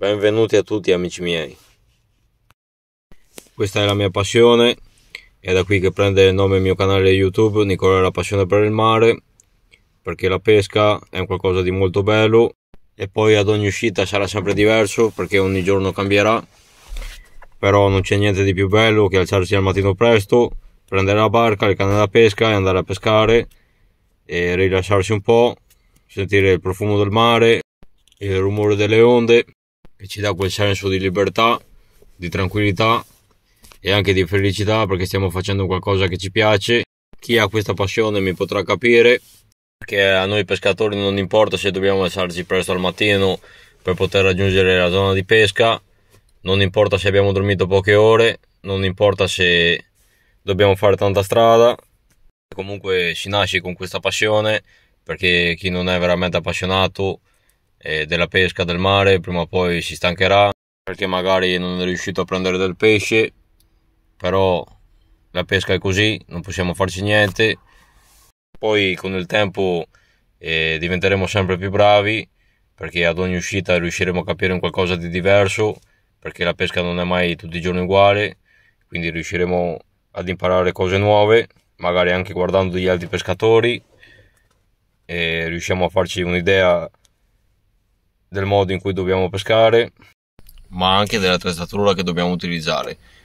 Benvenuti a tutti amici miei. Questa è la mia passione, è da qui che prende il nome il mio canale YouTube, Nicola la passione per il mare, perché la pesca è qualcosa di molto bello e poi ad ogni uscita sarà sempre diverso perché ogni giorno cambierà, però non c'è niente di più bello che alzarsi al mattino presto, prendere la barca, il canne da pesca e andare a pescare e rilassarsi un po', sentire il profumo del mare, il rumore delle onde che ci dà quel senso di libertà, di tranquillità e anche di felicità perché stiamo facendo qualcosa che ci piace. Chi ha questa passione mi potrà capire che a noi pescatori non importa se dobbiamo alzarci presto al mattino per poter raggiungere la zona di pesca, non importa se abbiamo dormito poche ore, non importa se dobbiamo fare tanta strada, comunque si nasce con questa passione perché chi non è veramente appassionato eh, della pesca del mare, prima o poi si stancherà perché magari non è riuscito a prendere del pesce, però la pesca è così, non possiamo farci niente. Poi con il tempo eh, diventeremo sempre più bravi perché ad ogni uscita riusciremo a capire un qualcosa di diverso perché la pesca non è mai tutti i giorni uguale, quindi riusciremo ad imparare cose nuove, magari anche guardando gli altri pescatori e riusciamo a farci un'idea del modo in cui dobbiamo pescare, ma anche dell'attrezzatura che dobbiamo utilizzare.